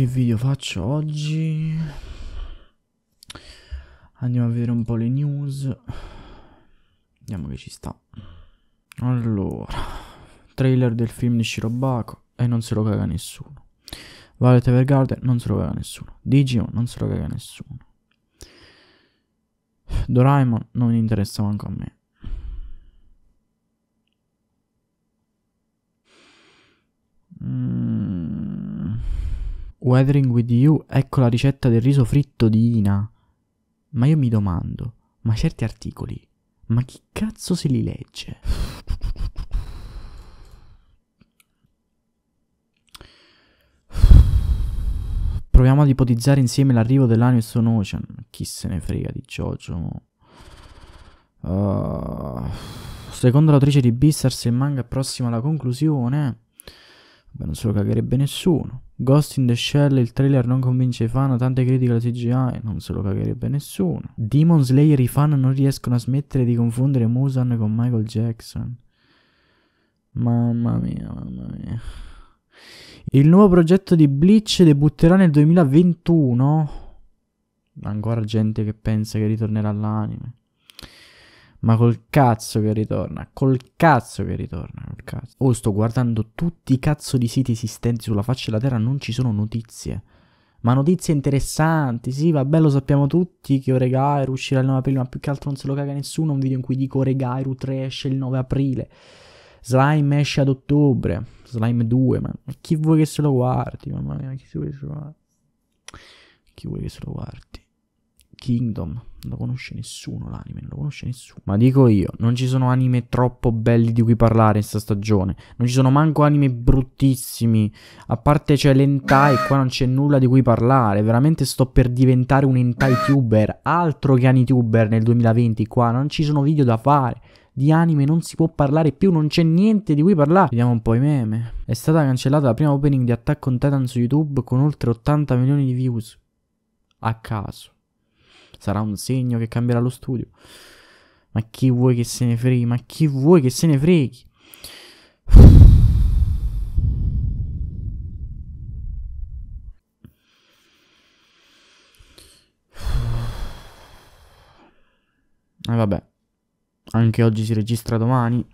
che video faccio oggi? Andiamo a vedere un po' le news. Vediamo che ci sta. Allora, trailer del film di Shirobako e non se lo caga nessuno. Violet Evergarden non se lo caga nessuno. Digimon non se lo caga nessuno. Doraemon non interessa manco a me. Weathering with you, ecco la ricetta del riso fritto di Ina. Ma io mi domando, ma certi articoli, ma chi cazzo se li legge? Proviamo ad ipotizzare insieme l'arrivo dell'Anio e Ocean. Chi se ne frega di Jojo? Uh, ah, secondo l'autrice di Beastars, il manga è prossimo alla conclusione. Vabbè, non se lo cagherebbe nessuno. Ghost in the Shell, il trailer non convince i fan, tante critiche alla CGI, non se lo cagherebbe nessuno. Demon Slayer, i fan non riescono a smettere di confondere Musan con Michael Jackson. Mamma mia, mamma mia. Il nuovo progetto di Bleach debutterà nel 2021. Ancora gente che pensa che ritornerà all'anime. Ma col cazzo che ritorna, col cazzo che ritorna, col cazzo. Oh, sto guardando tutti i cazzo di siti esistenti sulla faccia della Terra, non ci sono notizie. Ma notizie interessanti, sì, vabbè, lo sappiamo tutti che Oregairu uscirà il 9 aprile, ma più che altro non se lo caga nessuno. Un video in cui dico Oregairu 3 esce il 9 aprile. Slime esce ad ottobre, Slime 2, ma chi vuoi che se lo guardi, mamma mia, chi vuoi che se lo guardi? Chi vuoi che se lo guardi? Kingdom. Non lo conosce nessuno l'anime, non lo conosce nessuno. Ma dico io, non ci sono anime troppo belli di cui parlare in sta stagione. Non ci sono manco anime bruttissimi. A parte c'è l'entai, qua non c'è nulla di cui parlare. Veramente sto per diventare un entai tuber. Altro che anituber nel 2020 qua. Non ci sono video da fare di anime non si può parlare più, non c'è niente di cui parlare. Vediamo un po' i meme. È stata cancellata la prima opening di Attack on Titan su YouTube con oltre 80 milioni di views. A caso sarà un segno che cambierà lo studio. Ma chi vuoi che se ne freghi? Ma chi vuoi che se ne freghi? E eh vabbè, anche oggi si registra domani.